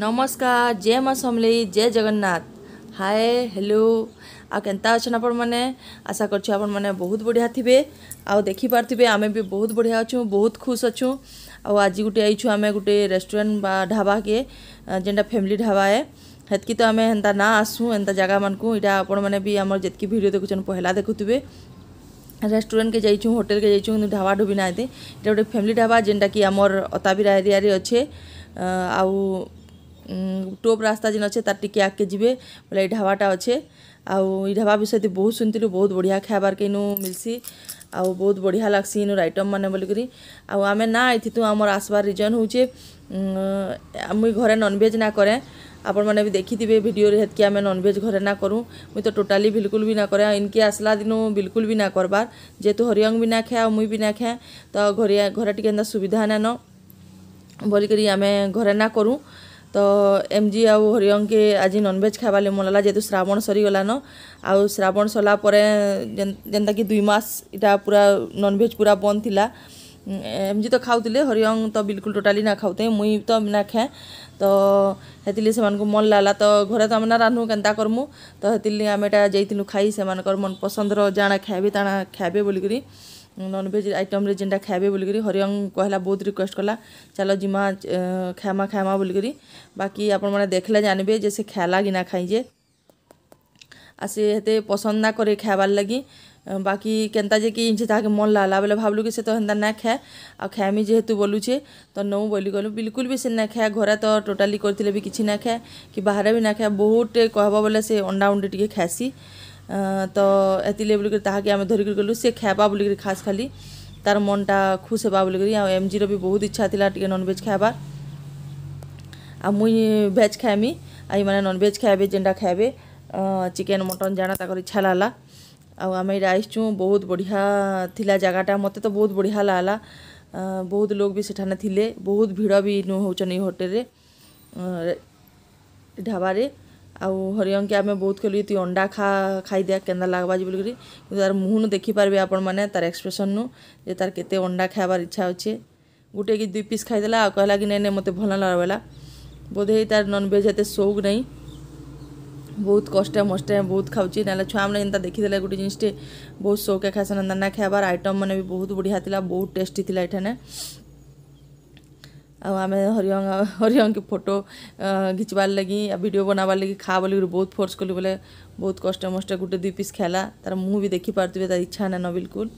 ନମସ୍କାର ଜୟ ମା ସମଲେଇ ଜୟ ଜଗନ୍ନାଥ ହାଏ ହ୍ୟାଲୋ ଆଉ କେନ୍ତା ଅଛନ୍ ଆପଣମାନେ ଆଶା କରୁଛୁ ଆପଣମାନେ ବହୁତ ବଢ଼ିଆ ଥିବେ ଆଉ ଦେଖିପାରୁଥିବେ ଆମେ ବି ବହୁତ ବଢ଼ିଆ ଅଛୁ ବହୁତ ଖୁସ୍ ଅଛୁ ଆଉ ଆଜି ଗୋଟେ ଆଇଛୁ ଆମେ ଗୋଟେ ରେଷ୍ଟୁରାଣ୍ଟ ବା ଢାବାକେ ଯେନ୍ଟା ଫ୍ୟାମିଲି ଢାବା ଏ ହେତ୍କି ତ ଆମେ ହେନ୍ତା ନା ଆସୁ ଏନ୍ତା ଜାଗାମାନଙ୍କୁ ଏଇଟା ଆପଣମାନେ ବି ଆମର ଯେତିକି ଭିଡ଼ିଓ ଦେଖୁଛନ୍ ପହଲା ଦେଖୁଥିବେ रेस्टोरेंट के जाइछू होटल के जाइछू किंतु ढाबा ढुबी ना एते एटा गोटे फैमिली ढाबा जेनटा कि आमर अताबिरा एरिया रे अच्छे आउ ଟୋପ୍ ରାସ୍ତା ଯେନ୍ ଅଛେ ତାର୍ ଟିକେ ଆଗ୍କେ ଯିବେ ବୋଲେ ଇ ଢାବାଟା ଅଛେ ଆଉ ଇ ଢାବା ବିଷୟରେ ବହୁତ ଶୁଣିଥିଲୁ ବହୁତ ବଢ଼ିଆ ଖାଇବାର୍କେ ଇନୁ ମିଲ୍ସି ଆଉ ବହୁତ ବଢ଼ିଆ ଲାଗ୍ସି ଇନୁର୍ ଆଇଟମ୍ ମାନେ ବୋଲିକରି ଆଉ ଆମେ ନା ଆଇଥିତୁ ଆମର ଆସବାର୍ ରିଜନ୍ ହଉଛେ ମୁଇଁ ଘରେ ନନ୍ଭେଜ୍ ନା କରେ ଆପଣମାନେ ବି ଦେଖିଥିବେ ଭିଡ଼ିଓରେ ହେତ୍କି ଆମେ ନନ୍ଭେଜ୍ ଘରେ ନା କରୁ ମୁଇଁ ତ ଟୋଟାଲି ବିଲକୁଲ୍ ବି ନା କରେ ଇନ୍କେ ଆସିଲା ଦିନୁ ବିଲକୁଲ୍ ବି ନା କର୍ବାର୍ ଯେହେତୁ ହରିଅଙ୍ଗ ବି ନା ଖାଏ ଆଉ ମୁଇଁ ବି ନା ଖାଏ ତ ଘରେ ଘରେ ଟିକେ ଏନ୍ତା ସୁବିଧା ନାଇଁନ ବୋଲିକରି ଆମେ ଘରେ ନା କରୁ ତ ଏମ୍ଜି ଆଉ ହରିଓଙ୍କେ ଆଜି ନନ୍ଭେଜ୍ ଖାଏବାର୍ ଲାଗି ମନ୍ ହେଲା ଯେହେତୁ ଶ୍ରାବଣ ସରିଗଲାନ ଆଉ ଶ୍ରାବଣ ସରିଲା ପରେ ଯେନ୍ତାକି ଦୁଇ ମାସ ଇଟା ପୁରା ନନ୍ଭେଜ୍ ପୁରା ବନ୍ଦ ଥିଲା ଏମ୍ଜି ତ ଖାଉଥିଲେ ହରିଓଙ୍ଗ ତ ବିଲକୁଲ ଟୋଟାଲି ନା ଖାଉତେ ମୁଇଁ ତ ନା ଖାଏ ତ ହେଥିର୍ଲାଗି ସେମାନଙ୍କୁ ମନ୍ ଲାଗ୍ଲା ତ ଘରେ ତ ଆମେ ନା ରାନ୍ଧୁ କେନ୍ତା କର୍ମୁ ତ ହେଥିର୍ଲାଗି ଆମେ ଇଟା ଯାଇଥିଲୁ ଖାଇ ସେମାନଙ୍କର ମନ୍ ପସନ୍ଦର ଜାଣା ଖାଏବେ ତାଣା ଖାଏବେ ବୋଲିକରି ନନ୍ଭେଜ୍ ଆଇଟମ୍ରେ ଯେନ୍ଟା ଖାଏବେ ବୋଲିକରି ହରିଅଙ୍ଗ କହିଲା ବହୁତ ରିକ୍ୱେଷ୍ଟ କଲା ଚାଲ ଯିମା ଖାଏମା ଖାଏମା ବୋଲିକରି ବାକି ଆପଣମାନେ ଦେଖିଲେ ଜାଣିବେ ଯେ ସେ ଖାଏଲା କି ନା ଖାଇଛେ ଆଉ ସେ ହେତେ ପସନ୍ଦ ନା କରେ ଖାଇବାର୍ ଲାଗି ବାକି କେନ୍ତା ଯେ କି ଇଞ୍ଚେ ତାହାକେ ମନ୍ ଲାଗ୍ଲା ବେଲେ ଭାବ୍ଲୁ କି ସେ ତ ହେନ୍ତା ନାଇଁ ଖାଏ ଆଉ ଖାଏମି ଯେହେତୁ ବୋଲୁଛେ ତ ନଉ ବୋଲି ଗଲୁ ବିଲକୁଲ ବି ସେ ନାଇଁ ଖାଏ ଘରେ ତ ଟୋଟାଲି କରିଥିଲେ ବି କିଛି ନାଇଁ ଖାଏ କି ବାହାରେ ବି ନାଇଁ ଖାଏ ବହୁତ କହେବ ବୋଲେ ସେ ଅଣ୍ଡା ଅଣ୍ଡି ଟିକେ ଖାଏସି ତ ଏଥିର୍ଲାଗି ବୋଲିକରି ତାହାକେ ଆମେ ଧରିକରି ଗଲୁ ସେ ଖାଏବା ବୋଲିକରି ଖାସ୍ ଖାଲି ତାର୍ ମନ୍ଟା ଖୁସ୍ ହେବା ବୋଲିକରି ଆଉ ଏମ୍ଜିର ବି ବହୁତ ଇଚ୍ଛା ଥିଲା ଟିକେ ନନ୍ଭେଜ୍ ଖାଏବାର୍ ଆଉ ମୁଇଁ ଭେଜ୍ ଖାଏମି ଆଉ ଇମାନେ ନନ୍ଭେଜ୍ ଖାଏବେ ଯେନ୍ଟା ଖାଏବେ ଚିକେନ୍ ମଟନ୍ ଜାଣା ତାଙ୍କର ଇଚ୍ଛା ଲାଗ୍ଲା ଆଉ ଆମେ ଏଇଟା ଆସିଛୁ ବହୁତ ବଢ଼ିଆ ଥିଲା ଜାଗାଟା ମୋତେ ତ ବହୁତ ବଢ଼ିଆ ଲାଗ୍ଲା ବହୁତ ଲୋକ ବି ସେଠାନେ ଥିଲେ ବହୁତ ଭିଡ଼ ବି ନୁ ହେଉଛନ୍ ଏଇ ହୋଟେଲ୍ରେ ଢାବାରେ ଆଉ ହରିଅଙ୍କେ ଆମେ ବହୁତ କହିଲୁ ତୁଇ ଅଣ୍ଡା ଖା ଖାଇଦିଆ କେନ୍ତା ଲାଗ୍ବା ଯେ ବୋଲିକରି କିନ୍ତୁ ତାର ମୁହଁନୁ ଦେଖିପାରିବେ ଆପଣମାନେ ତାର ଏକ୍ସପ୍ରେସନ୍ନୁ ଯେ ତାର କେତେ ଅଣ୍ଡା ଖାଇବାର ଇଚ୍ଛା ଅଛେ ଗୋଟେ କି ଦୁଇ ପିସ୍ ଖାଇଦେଲା ଆଉ କହିଲା କି ନାଇଁ ନାଇଁ ମୋତେ ଭଲ ଲାଗଲା ବୋଇଲା ବୋଧେ ତାର ନନ୍ଭେଜ୍ ଏତେ ସଉକ ନାହିଁ ବହୁତ କଷ୍ଟେ ମଷ୍ଟେ ବହୁତ ଖାଉଛି ନହେଲେ ଛୁଆମାନେ ଏନ୍ତା ଦେଖିଦେଲେ ଗୋଟେ ଜିନିଷଟେ ବହୁତ ସଉକେ ଖାଇସନ୍ ଏନ୍ତା ନା ଖାଇବାର ଆଇଟମ୍ ମାନେ ବି ବହୁତ ବଢ଼ିଆ ଥିଲା ବହୁତ ଟେଷ୍ଟି ଥିଲା ଏଠାନେ आम हरिहर हरिंग के फोटो घिचबार लगी भिड बनाबार लगी खा बोल बहुत फोर्स कल बोले बहुत कष्ट मस्ट गोटे दुई पीस खाला तार मुँह भी देखी पारे तार इच्छा ना न बिलकुल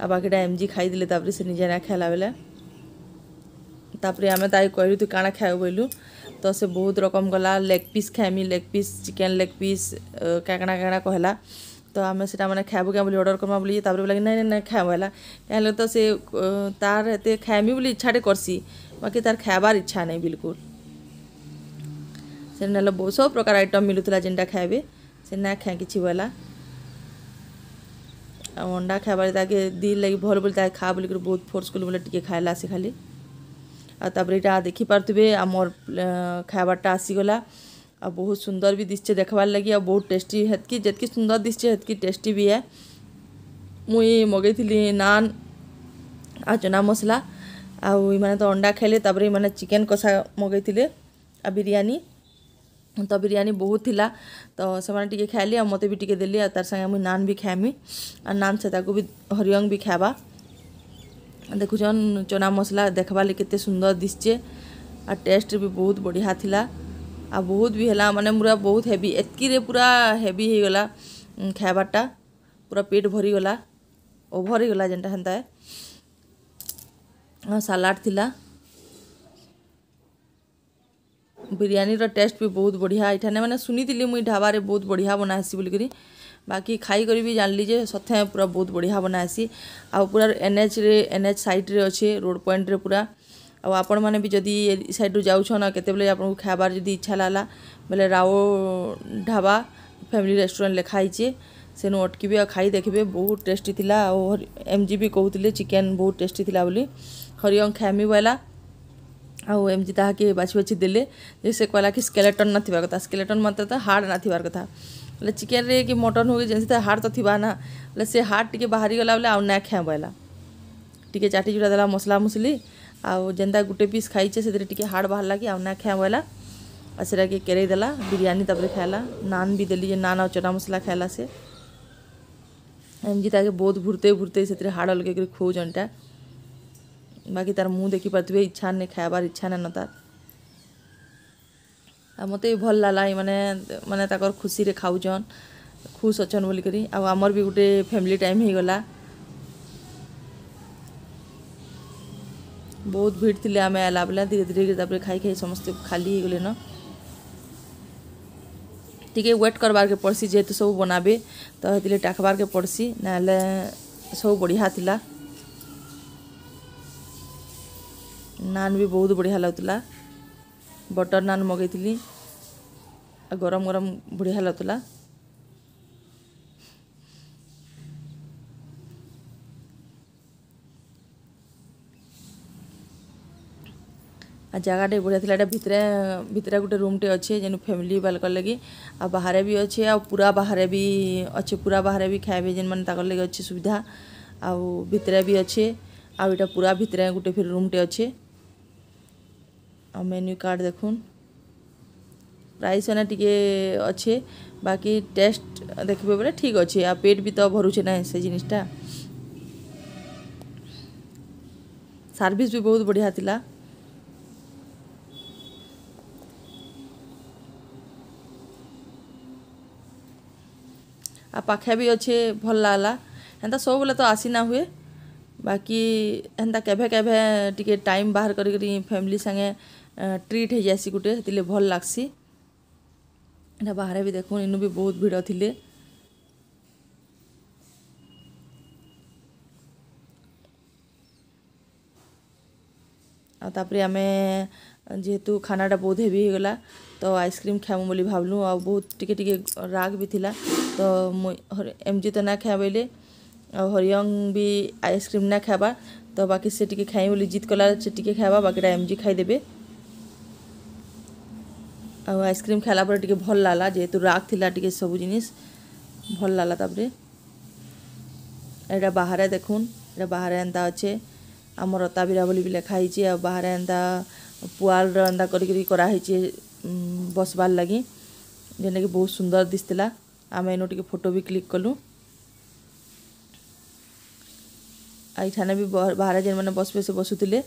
आ बाकीटा एमजी खाई से निजे ना खाला बेले तापर आम ताई कहलु तू काଣା खाए बोलू तो से बहुत रकम गला लेग पीस खाएमी leg piece chicken leg piece काकणा क्या कहला ତ ଆମେ ସେଇଟା ମାନେ ଖାଇବୁ କାଁ ବୋଲି ଅର୍ଡ଼ର୍ କର୍ମା ବୋଲି ତାପରେ ବୋଲେ ନାଇଁ ନାଇଁ ନାଇଁ ଖାଇବ ହେଲା କାଁ ହେଲେ ତ ସେ ତାର ଏତେ ଖାଇମି ବୋଲି ଇଚ୍ଛାଟେ କର୍ସି ବାକି ତାର ଖାଇବାର ଇଚ୍ଛା ନାହିଁ ବିଲକୁଲ ସେନେ ହେଲେ ସବୁ ପ୍ରକାର ଆଇଟମ୍ ମିଳୁଥିଲା ଯେନ୍ଟା ଖାଇବେ ସେ ନା ଖାଏ କିଛି ବୋଇଲା ଆଉ ଅଣ୍ଡା ଖାଇବାରେ ତାକେ ଦି ଲାଗି ଭଲ ବୋଲି ତାକେ ଖା ବୋଲିକରି ବହୁତ ଫୋର୍ସ କଲୁ ବୋଲେ ଟିକେ ଖାଇଲା ସେ ଖାଲି ଆଉ ତାପରେ ଏଇଟା ଦେଖିପାରୁଥିବେ ଆମର ଖାଇବାରଟା ଆସିଗଲା आ बहुत सुंदर भी दिशे देखवार लगी आ बहुत टेस्टी हेतकी जितकी सुंदर दिशे हेतकी टेस्टी भी है मुई मगे थी नान आ चना मसला आने तो अंडा खेले तापर इन चिकेन कषा मगे थे आ बिरीयी तो बिरीयी बहुत थिला तो से खाइली आ मत भी टी दे तार सागे मुझे नान भी खाएमी आ नान से भी हरिंग भी खाएबा देखुन चना मसला देखवा के सुंदर दिशे आ टेस्ट भी बहुत बढ़िया थिला आ बहुत भी ହେଲା ମାନେ ପୁରା ବହୁତ ହେଭି ଏତିକିରେ ପୁରା ହେଭି ହେଇଗଲା ଖାଇବାରଟା ପୁରା ପେଟ ଭରିଗଲା ଓଭର ହେଇଗଲା ଯେନ୍ଟା ହେନ୍ତା ସାଲାଡ଼ ଥିଲା ବିରିୟାନୀର ଟେଷ୍ଟ ବି ବହୁତ ବଢ଼ିଆ ଏଠାନେ ମାନେ ଶୁଣିଥିଲି ମୁଇଁ ଢାବାରେ ବହୁତ ବଢ଼ିଆ ବନାହେସି ବୋଲିକରି ବାକି ଖାଇକରି ବି ଜାଣିଲି ଯେ ସତେ ପୁରା ବହୁତ ବଢ଼ିଆ ବନାହେସି ଆଉ ପୁରା ଏନ୍ଏଚ୍ରେ ଏନ୍ଏଚ୍ ସାଇଡ଼୍ରେ ଅଛେ ରୋଡ଼ ପଏଣ୍ଟରେ ପୁରା आपण मैंने भी जदि सैड्रु जाऊन के आपको खाबार जदि इच्छा लाला बोले राओ ढाबा फैमिली रेस्टोरेंट लेखाई से नु आ खाई देखिए बहुत टेस्टी थी और एम जी भी कहते चिकेन बहुत टेस्टी थी बोली हरिओं खामी वाला आउ एम ताकि बाछी बाछी दे से कहला कि स्केलेटन ना थिबार कथा स्केलेटन मत तो हार्ड ना थार कथा बोले चिकेन रे कि मटन हो जिन हार्ड तो थी ना बोले से हार्ड टी बाहरी गला बोले आउ ना खाए बैला टी चाटी चुटा देला मसला मसली आंदा गोटे पीस खाई से हाड़ बाहर लगे आना खाया बोला आ सर के केरेदेला बिरयानी तब खाला नान भी देली जे नान आ चना मसला खाला से एमजी बहुत घूरते घूरते से हाड़ लगे खोजन टा बाकी तार मुँह देखी पार्थे इच्छा नहीं खाबार इच्छा नहीं नार मत भल लगला मैंने मैंने खुशी खाऊन खुश अच्छे बोलिकी आमर भी गोटे फैमिली टाइम हो गला बहुत भीड़ थी आम आला बेला धीरे धीरे खाई खाई समस्ते खाली गले न टे व्वेट के पड़सी जेहेतु सब बनाबे तो हेती के पड़सी ना सब बढ़िया था नान भी बहुत बढ़िया लगुला बटर नान मगे गरम गरम बढ़िया लगुला আর জায়গাটা বঢ়িয়া ଥିଲା এটা ভিতরে ভিতরে গোটে রুমটে অছে যেন ফ্যামিলি বালকর লাগি আর বাহারে বি অছে আর পুরা বাহারে বি অছে পুরা বাহারে বি খাইবে যেন মানে তাকর লাগি অছে সুবিধা আর ভিতরে বি অছে আর এটা পুরা ভিতরে গোটে ফির রুমটে অছে আর মেনু কার্ড দেখুন প্রাইস অনা টিকে অছে বাকি টেস্ট দেখবে বলে ঠিক অছে আর পেট বি তো ভরুছে না সেই জিনিসটা সার্ভিস বি বহুত বঢ়িয়া লা आ पाखे भी अच्छे भल लागला ହେନ୍ତା ସବୁବେଳେ ତ ଆସିନା ହୁଏ ବାକି ହେନ୍ତା କେଭେ କେଭେ ଟିକେ ଟାଇମ୍ ବାହାର କରିକିରି ଫ୍ୟାମିଲି ସାଙ୍ଗେ ଟ୍ରିଟ୍ ହେଇଯାଏସି ଗୁଟେ ସେଥିଲାଗି ଭଲ୍ ଲାଗ୍ସି ଏଇଟା ବାହାରେ ବି ଦେଖୁନ୍ ଇନୁ ବି ବହୁତ ଭିଡ଼ ଥିଲେ ଆଉ ତାପରେ ଆମେ ଯେହେତୁ ଖାନାଟା ବହୁତ ହେଭି ହେଇଗଲା ତ ଆଇସ୍କ୍ରିମ୍ ଖାଇମୁ ବୋଲି ଭାବିଲୁ ଆଉ ବହୁତ ଟିକେ ଟିକେ ରାଗ ବି ଥିଲା ତ ମୁଇଁ ଏମିତି ତ ନା ଖାଏ ବୋଇଲେ ଆଉ ହରିଅଙ୍ଗ ବି ଆଇସ୍କ୍ରିମ୍ ନା ଖାଇବା ତ ବାକି ସେ ଟିକେ ଖାଇ ବୋଲି ଜିତ୍ କଲା ସେ ଟିକେ ଖାଇବା ବାକିଟା ଏମିତି ଖାଇଦେବେ ଆଉ ଆଇସ୍କ୍ରିମ୍ ଖାଇଲା ପରେ ଟିକେ ଭଲ ଲାଗଲା ଯେହେତୁ ରାଗ ଥିଲା ଟିକେ ସବୁ ଜିନିଷ ଭଲ ଲାଗ୍ଲା ତାପରେ ଏଇଟା ବାହାରେ ଦେଖୁନ୍ ଏଇଟା ବାହାରେ ଏନ୍ତା ଅଛେ ଆମର ତାବିରା ବୋଲି ବି ଲେଖା ହେଇଛି ଆଉ ବାହାରେ ଏନ୍ତା ପୁଆଲ୍ର ଏନ୍ତା କରିକିରି କରାହେଇଛି ବସ୍ବାର୍ ଲାଗି ଯେନ୍ଟାକି ବହୁତ ସୁନ୍ଦର ଦିଶିଥିଲା ଆମେ ଏନୁ ଟିକେ ଫଟୋ ବି କ୍ଲିକ୍ କଲୁ ଆଉ ଏଇଠାନେ ବି ବାହାରେ ଯେନ୍ମାନେ ବସିବେ ସେ ବସୁଥିଲେ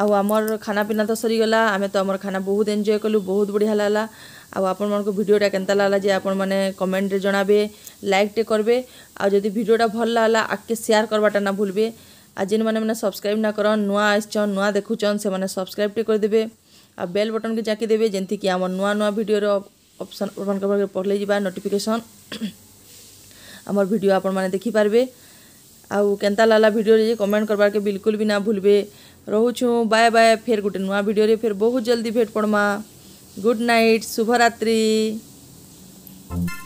ଆଉ ଆମର ଖାନାପିନା ତ ସରିଗଲା ଆମେ ତ ଆମର ଖାନା ବହୁତ ଏନ୍ଜୟ କଲୁ ବହୁତ ବଢ଼ିଆ ଲାଗ୍ଲା ଆଉ ଆପଣମାନଙ୍କୁ ଭିଡ଼ିଓଟା କେନ୍ତା ଲାଗ୍ଲା ଯେ ଆପଣମାନେ କମେଣ୍ଟରେ ଜଣାବେ ଲାଇକ୍ଟେ କରିବେ ଆଉ ଯଦି ଭିଡ଼ିଓଟା ଭଲ ଲାଗ୍ଲା ଆଗ୍କେ ସେୟାର କରବାଟା ନା ଭୁଲ୍ବେ আর যে মানে সবসক্রাইব না করন নূয়া আসছন নূয়া দেখুছন সে সবসক্রাইবটি করেদেবে আর বেল বটনকে চাকিদেবে যেমতিকি আমার নূয়া নূয়া ভিডিওর অপসন আপনার পাখে পড়লে যা নোটিফিকেসন আমার ভিডিও আপন মানে দেখিপারে আউ কেনতা লাগলা ভিডিও যে কমেন্ট করবারকে বিলকুল বি না ভুলবে রহুছু বাই বাই ফের গোটে নূয়া ভিডিওরে ফের বহু জলদি ভেট পড়মা গুড নাইট শুভরাত্রি Thank you.